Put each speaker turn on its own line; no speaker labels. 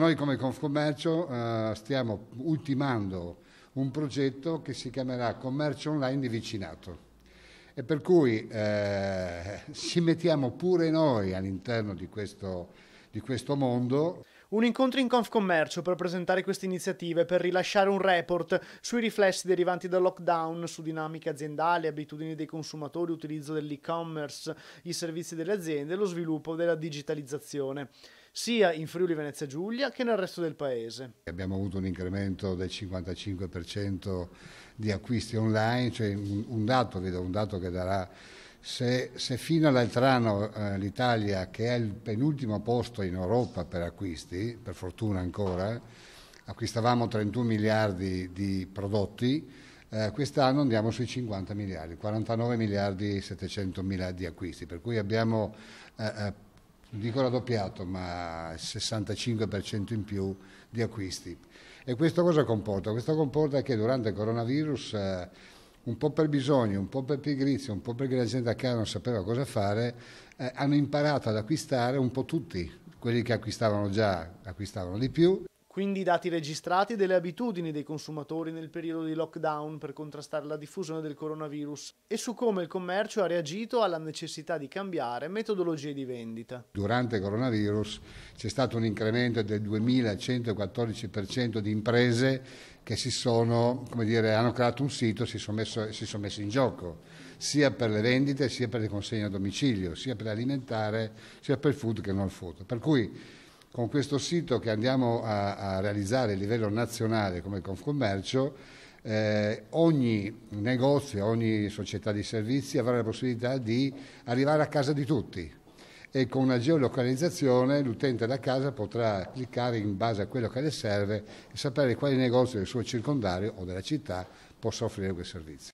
Noi come Confcommercio eh, stiamo ultimando un progetto che si chiamerà Commercio Online di Vicinato e per cui eh, ci mettiamo pure noi all'interno di questo di questo mondo.
Un incontro in Confcommercio per presentare queste iniziative, per rilasciare un report sui riflessi derivanti dal lockdown, su dinamiche aziendali, abitudini dei consumatori, utilizzo dell'e-commerce, i servizi delle aziende e lo sviluppo della digitalizzazione sia in Friuli Venezia Giulia che nel resto del paese.
Abbiamo avuto un incremento del 55% di acquisti online, cioè un dato, un dato che darà se, se fino all'altro anno eh, l'Italia, che è il penultimo posto in Europa per acquisti, per fortuna ancora, acquistavamo 31 miliardi di prodotti, eh, quest'anno andiamo sui 50 miliardi, 49 miliardi e 700 mila di acquisti, per cui abbiamo, eh, eh dico raddoppiato, ma il 65% in più di acquisti. E questo cosa comporta? Questo comporta che durante il coronavirus... Eh, un po' per bisogno, un po' per pigrizia, un po' perché la gente a casa non sapeva cosa fare, eh, hanno imparato ad acquistare un po' tutti, quelli che acquistavano già acquistavano di più,
quindi i dati registrati delle abitudini dei consumatori nel periodo di lockdown per contrastare la diffusione del coronavirus e su come il commercio ha reagito alla necessità di cambiare metodologie di vendita.
Durante il coronavirus c'è stato un incremento del 2114% di imprese che si sono, come dire, hanno creato un sito e si sono messi in gioco, sia per le vendite, sia per le consegne a domicilio, sia per l'alimentare, sia per il food che non il food. Per cui con questo sito che andiamo a, a realizzare a livello nazionale come Confcommercio, eh, ogni negozio, ogni società di servizi avrà la possibilità di arrivare a casa di tutti e con una geolocalizzazione l'utente da casa potrà cliccare in base a quello che le serve e sapere quale negozio del suo circondario o della città possa offrire quei servizi.